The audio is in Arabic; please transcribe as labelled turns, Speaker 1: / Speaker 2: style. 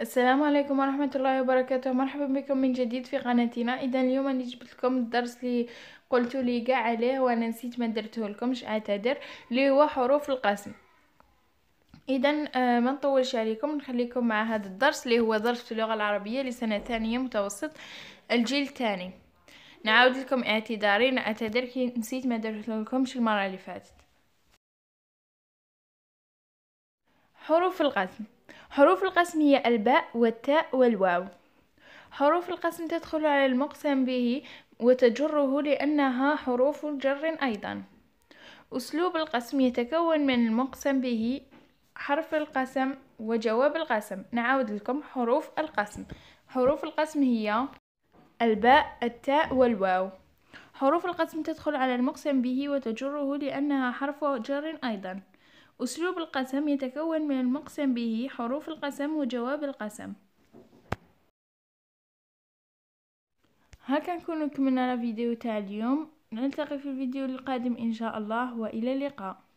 Speaker 1: السلام عليكم ورحمة الله وبركاته مرحبا بكم من جديد في قناتنا اذا اليوم انا جبت لكم الدرس اللي قلت لي كاع عليه وانا نسيت ما درته لكمش اعتذر اللي هو حروف القسم اذا آه، ما نطولش عليكم نخليكم مع هذا الدرس اللي هو درس في اللغة العربية لسنة ثانية متوسط الجيل الثاني نعاود لكم اعتذاري نعتذر كي نسيت ما درت لكمش المرة اللي فاتت حروف القسم حروف القسم هي الباء والتاء والواو حروف القسم تدخل على المقسم به وتجره لأنها حروف جر أيضا أسلوب القسم يتكون من المقسم به حرف القسم وجواب القسم نعود لكم حروف القسم حروف القسم هي الباء التاء والواو حروف القسم تدخل على المقسم به وتجره لأنها حرف جر أيضا أسلوب القسم يتكون من المقسم به حروف القسم وجواب القسم هكا نكون كملنا الفيديو تاع اليوم نلتقي في الفيديو القادم إن شاء الله وإلى اللقاء